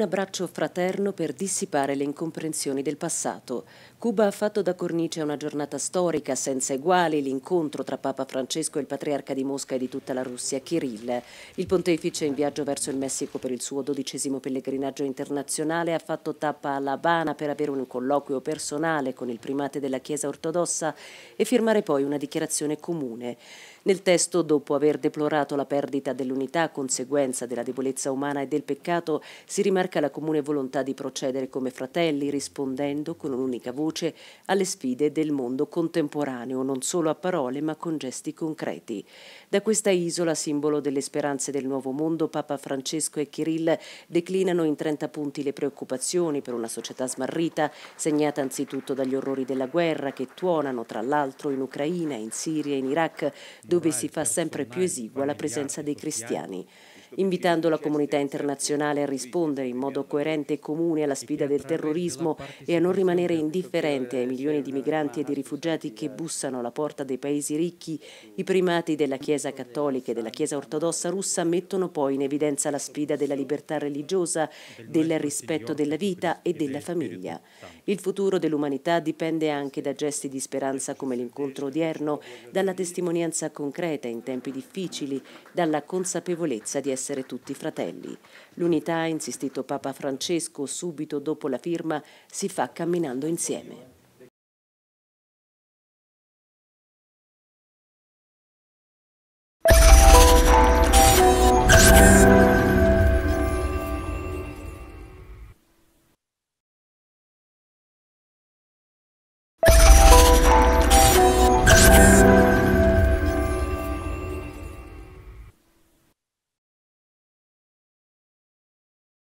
Un abbraccio fraterno per dissipare le incomprensioni del passato. Cuba ha fatto da cornice a una giornata storica senza eguali, l'incontro tra Papa Francesco e il patriarca di Mosca e di tutta la Russia, Kirill. Il pontefice in viaggio verso il Messico per il suo dodicesimo pellegrinaggio internazionale ha fatto tappa alla Habana per avere un colloquio personale con il primate della Chiesa ortodossa e firmare poi una dichiarazione comune. Nel testo, dopo aver deplorato la perdita dell'unità conseguenza della debolezza umana e del peccato, si rimarca marca la comune volontà di procedere come fratelli, rispondendo con un'unica voce alle sfide del mondo contemporaneo, non solo a parole ma con gesti concreti. Da questa isola, simbolo delle speranze del nuovo mondo, Papa Francesco e Kirill declinano in 30 punti le preoccupazioni per una società smarrita, segnata anzitutto dagli orrori della guerra che tuonano tra l'altro in Ucraina, in Siria, in Iraq, dove si fa sempre più esigua la presenza dei cristiani invitando la comunità internazionale a rispondere in modo coerente e comune alla sfida del terrorismo e a non rimanere indifferente ai milioni di migranti e di rifugiati che bussano alla porta dei paesi ricchi, i primati della Chiesa cattolica e della Chiesa ortodossa russa mettono poi in evidenza la sfida della libertà religiosa, del rispetto della vita e della famiglia. Il futuro dell'umanità dipende anche da gesti di speranza come l'incontro odierno, dalla testimonianza concreta in tempi difficili, dalla consapevolezza di essere essere tutti fratelli. L'unità, ha insistito Papa Francesco subito dopo la firma, si fa camminando insieme.